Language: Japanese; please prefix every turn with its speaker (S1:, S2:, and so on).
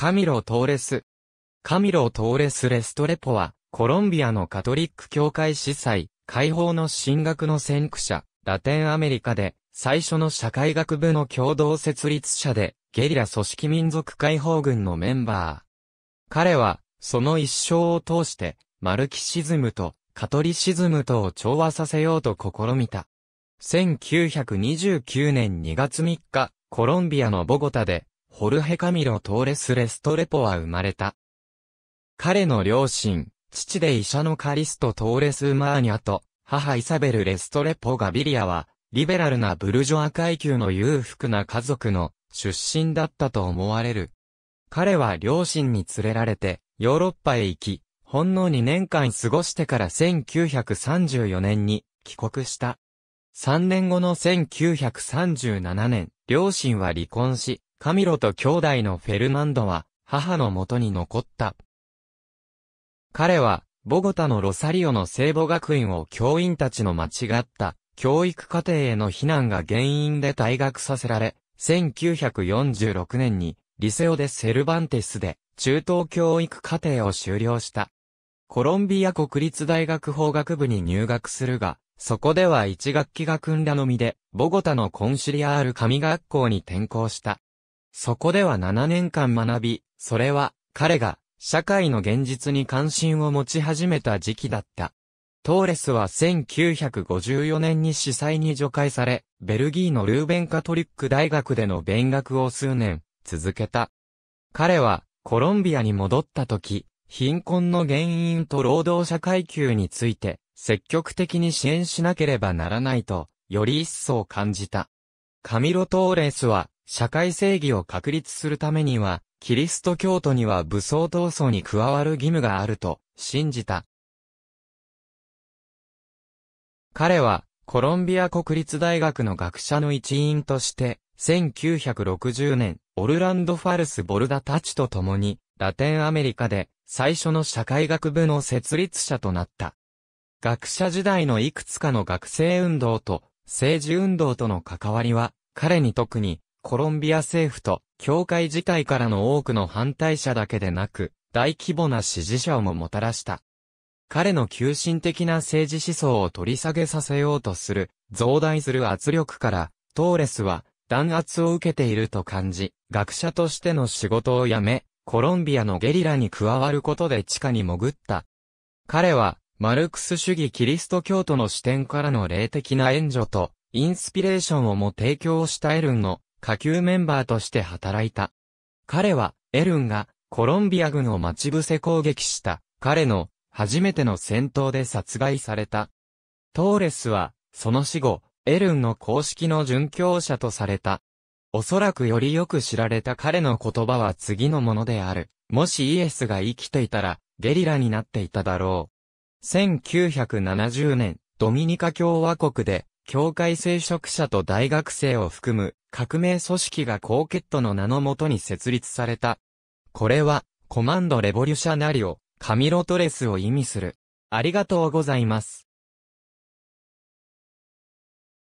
S1: カミロ・トーレス。カミロ・トーレス・レストレポは、コロンビアのカトリック教会司祭、解放の進学の先駆者、ラテンアメリカで、最初の社会学部の共同設立者で、ゲリラ組織民族解放軍のメンバー。彼は、その一生を通して、マルキシズムとカトリシズムとを調和させようと試みた。1929年2月3日、コロンビアのボゴタで、ホルヘ・カミロ・トーレス・レストレポは生まれた。彼の両親、父で医者のカリスト・トーレス・ウマーニャと、母イサベル・レストレポ・ガビリアは、リベラルなブルジョア階級の裕福な家族の出身だったと思われる。彼は両親に連れられて、ヨーロッパへ行き、ほんの2年間過ごしてから1934年に帰国した。3年後の1937年、両親は離婚し、カミロと兄弟のフェルナンドは、母のもとに残った。彼は、ボゴタのロサリオの聖母学院を教員たちの間違った教育課程への非難が原因で退学させられ、1946年にリセオでセルバンテスで中等教育課程を修了した。コロンビア国立大学法学部に入学するが、そこでは一学期が訓練のみで、ボゴタのコンシリアール神学校に転校した。そこでは7年間学び、それは彼が社会の現実に関心を持ち始めた時期だった。トーレスは1954年に司祭に除外され、ベルギーのルーベンカトリック大学での勉学を数年続けた。彼はコロンビアに戻った時、貧困の原因と労働者階級について積極的に支援しなければならないと、より一層感じた。カミロ・トーレスは社会正義を確立するためには、キリスト教徒には武装闘争に加わる義務があると信じた。彼は、コロンビア国立大学の学者の一員として、1960年、オルランド・ファルス・ボルダたちと共に、ラテンアメリカで、最初の社会学部の設立者となった。学者時代のいくつかの学生運動と、政治運動との関わりは、彼に特にコロンビア政府と教会自体からの多くの反対者だけでなく、大規模な支持者をももたらした。彼の急進的な政治思想を取り下げさせようとする、増大する圧力から、トーレスは弾圧を受けていると感じ、学者としての仕事を辞め、コロンビアのゲリラに加わることで地下に潜った。彼は、マルクス主義キリスト教徒の視点からの霊的な援助と、インスピレーションをも提供したエルンの下級メンバーとして働いた。彼は、エルンが、コロンビア軍を待ち伏せ攻撃した、彼の、初めての戦闘で殺害された。トーレスは、その死後、エルンの公式の殉教者とされた。おそらくよりよく知られた彼の言葉は次のものである。もしイエスが生きていたら、ゲリラになっていただろう。1970年、ドミニカ共和国で、教会聖職者と大学生を含む革命組織がコーケットの名のもとに設立された。これは、コマンドレボリューショナリオ、カミロトレスを意味する。ありがとうございます。